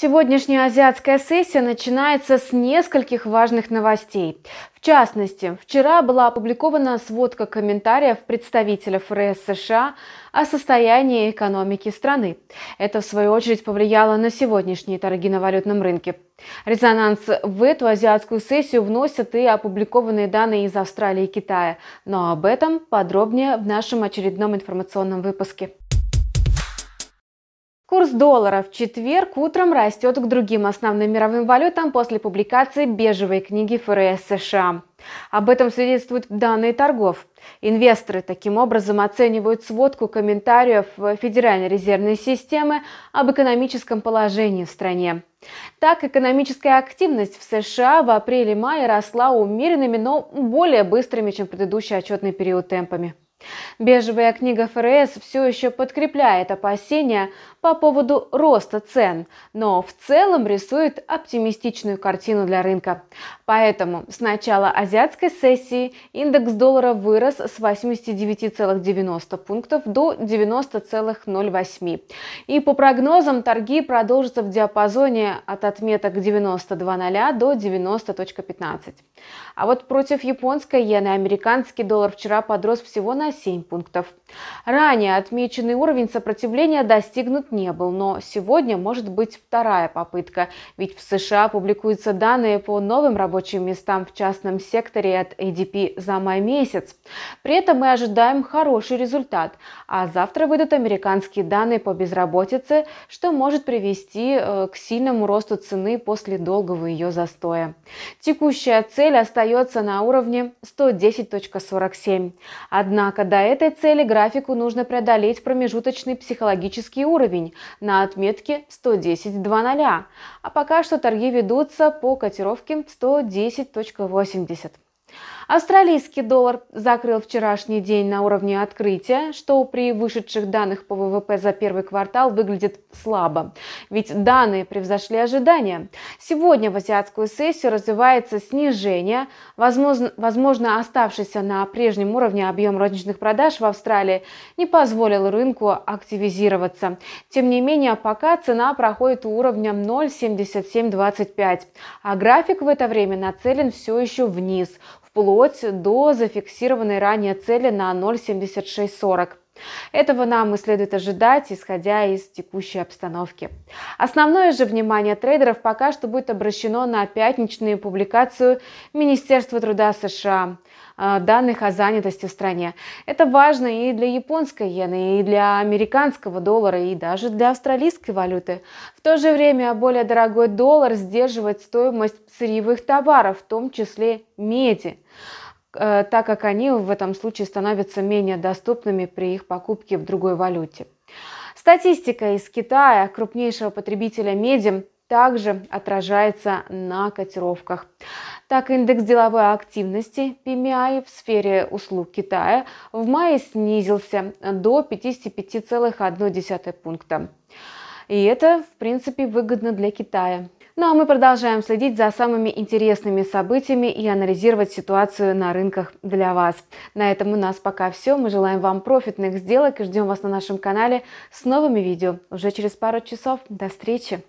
Сегодняшняя азиатская сессия начинается с нескольких важных новостей. В частности, вчера была опубликована сводка комментариев представителя ФРС США о состоянии экономики страны. Это, в свою очередь, повлияло на сегодняшние торги на валютном рынке. Резонанс в эту азиатскую сессию вносят и опубликованные данные из Австралии и Китая. Но об этом подробнее в нашем очередном информационном выпуске. Курс доллара в четверг утром растет к другим основным мировым валютам после публикации бежевой книги ФРС США. Об этом свидетельствуют данные торгов. Инвесторы таким образом оценивают сводку комментариев Федеральной резервной системы об экономическом положении в стране. Так, экономическая активность в США в апреле-мае росла умеренными, но более быстрыми, чем предыдущий отчетный период темпами. Бежевая книга ФРС все еще подкрепляет опасения по поводу роста цен, но в целом рисует оптимистичную картину для рынка. Поэтому с начала азиатской сессии индекс доллара вырос с 89,90 пунктов до 90,08. И по прогнозам торги продолжатся в диапазоне от отметок 92,0 до 90,15. А вот против японской иены американский доллар вчера подрос всего на на 7 пунктов. Ранее отмеченный уровень сопротивления достигнут не был, но сегодня может быть вторая попытка, ведь в США публикуются данные по новым рабочим местам в частном секторе от ADP за май месяц. При этом мы ожидаем хороший результат, а завтра выйдут американские данные по безработице, что может привести э, к сильному росту цены после долгого ее застоя. Текущая цель остается на уровне 110.47, однако до этой цели граждане графику нужно преодолеть промежуточный психологический уровень на отметке 110.00, а пока что торги ведутся по котировке 110.80. Австралийский доллар закрыл вчерашний день на уровне открытия, что при вышедших данных по ВВП за первый квартал выглядит слабо, ведь данные превзошли ожидания. Сегодня в азиатскую сессию развивается снижение, возможно, возможно оставшийся на прежнем уровне объем розничных продаж в Австралии не позволил рынку активизироваться. Тем не менее, пока цена проходит уровнем 0,7725, а график в это время нацелен все еще вниз – вплоть до зафиксированной ранее цели на 0,7640. Этого нам и следует ожидать, исходя из текущей обстановки. Основное же внимание трейдеров пока что будет обращено на пятничную публикацию Министерства труда США э, данных о занятости в стране. Это важно и для японской иены, и для американского доллара, и даже для австралийской валюты. В то же время более дорогой доллар сдерживает стоимость сырьевых товаров, в том числе меди. Э, так как они в этом случае становятся менее доступными при их покупке в другой валюте. Статистика из Китая, крупнейшего потребителя меди, также отражается на котировках. Так, индекс деловой активности PMI эм в сфере услуг Китая в мае снизился до 55,1 пункта. И это, в принципе, выгодно для Китая, ну а мы продолжаем следить за самыми интересными событиями и анализировать ситуацию на рынках для вас. На этом у нас пока все. Мы желаем вам профитных сделок и ждем вас на нашем канале с новыми видео уже через пару часов. До встречи!